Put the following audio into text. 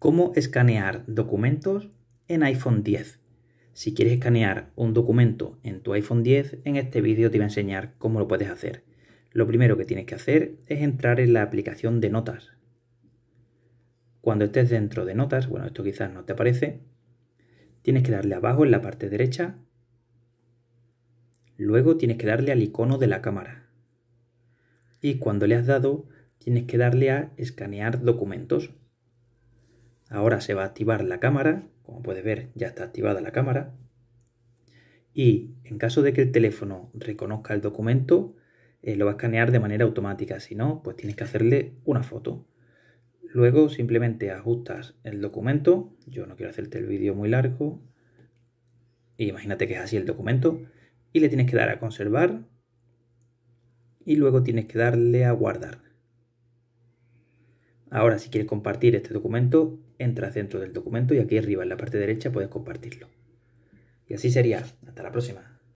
cómo escanear documentos en iPhone 10. Si quieres escanear un documento en tu iPhone 10, en este vídeo te voy a enseñar cómo lo puedes hacer. Lo primero que tienes que hacer es entrar en la aplicación de notas. Cuando estés dentro de notas, bueno, esto quizás no te aparece, tienes que darle abajo en la parte derecha. Luego tienes que darle al icono de la cámara. Y cuando le has dado, tienes que darle a escanear documentos Ahora se va a activar la cámara, como puedes ver ya está activada la cámara. Y en caso de que el teléfono reconozca el documento, eh, lo va a escanear de manera automática, si no, pues tienes que hacerle una foto. Luego simplemente ajustas el documento, yo no quiero hacerte el vídeo muy largo, e imagínate que es así el documento, y le tienes que dar a conservar y luego tienes que darle a guardar. Ahora, si quieres compartir este documento, entras dentro del documento y aquí arriba en la parte derecha puedes compartirlo. Y así sería. Hasta la próxima.